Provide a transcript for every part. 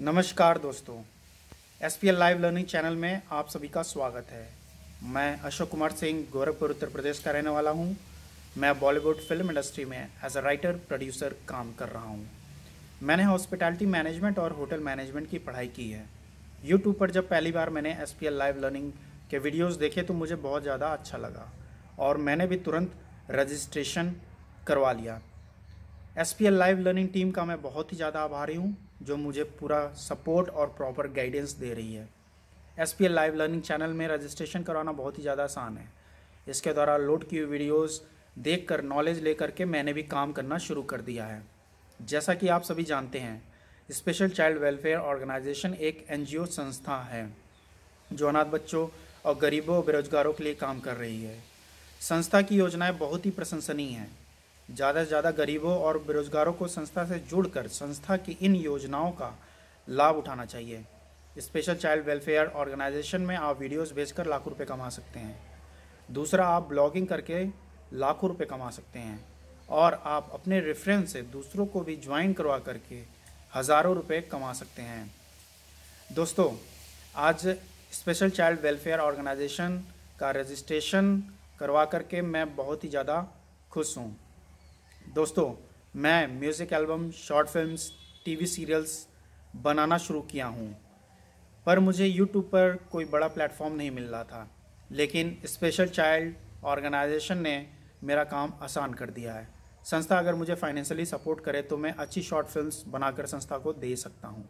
नमस्कार दोस्तों S P L live learning channel में आप सभी का स्वागत है मैं अशोक कुमार सिंह गोरखपुर उत्तर प्रदेश का रहने वाला हूं। मैं बॉलीवुड फिल्म इंडस्ट्री में एज अ राइटर प्रोड्यूसर काम कर रहा हूं। मैंने हॉस्पिटैलिटी मैनेजमेंट और होटल मैनेजमेंट की पढ़ाई की है यूट्यूब पर जब पहली बार मैंने S P L live learning के वीडियोज़ देखे तो मुझे बहुत ज़्यादा अच्छा लगा और मैंने भी तुरंत रजिस्ट्रेशन करवा लिया S P L live learning team का मैं बहुत ही ज़्यादा आभारी हूँ जो मुझे पूरा सपोर्ट और प्रॉपर गाइडेंस दे रही है S P L live learning channel में रजिस्ट्रेशन करवाना बहुत ही ज़्यादा आसान है इसके द्वारा लोड की हुई वीडियोज़ देख कर नॉलेज ले करके मैंने भी काम करना शुरू कर दिया है जैसा कि आप सभी जानते हैं स्पेशल चाइल्ड वेलफेयर ऑर्गेनाइजेशन एक ओ संस्था है जो अनाथ बच्चों और गरीबों बेरोजगारों के लिए काम कर रही है संस्था की योजनाएं बहुत ही प्रशंसनीय हैं ज़्यादा से ज़्यादा गरीबों और बेरोजगारों को संस्था से जुड़कर संस्था की इन योजनाओं का लाभ उठाना चाहिए स्पेशल चाइल्ड वेलफेयर ऑर्गेनाइजेशन में आप वीडियोस कर लाखों रुपए कमा सकते हैं दूसरा आप ब्लॉगिंग करके लाखों रुपए कमा सकते हैं और आप अपने रेफरेंस से दूसरों को भी ज्वाइन करवा करके हज़ारों रुपये कमा सकते हैं दोस्तों आज स्पेशल चाइल्ड वेलफेयर ऑर्गेनाइजेशन का रजिस्ट्रेशन करवा करके मैं बहुत ही ज़्यादा खुश हूँ दोस्तों मैं music album short films TV serials बनाना शुरू किया हूँ पर मुझे यूट्यूब पर कोई बड़ा प्लेटफॉर्म नहीं मिल रहा था लेकिन स्पेशल चाइल्ड ऑर्गेनाइजेशन ने मेरा काम आसान कर दिया है संस्था अगर मुझे फाइनेंशियली सपोर्ट करे तो मैं अच्छी शॉर्ट फिल्म्स बनाकर संस्था को दे सकता हूँ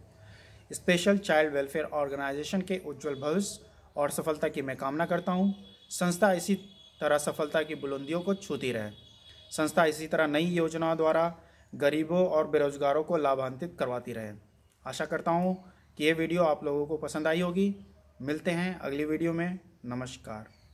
स्पेशल चाइल्ड वेलफेयर ऑर्गेनाइजेशन के उज्जवल भविष्य और सफलता की मैं कामना करता हूँ संस्था इसी तरह सफलता की बुलंदियों को छूती रहे संस्था इसी तरह नई योजनाओं द्वारा गरीबों और बेरोजगारों को लाभान्वित करवाती रहे आशा करता हूँ कि ये वीडियो आप लोगों को पसंद आई होगी मिलते हैं अगली वीडियो में नमस्कार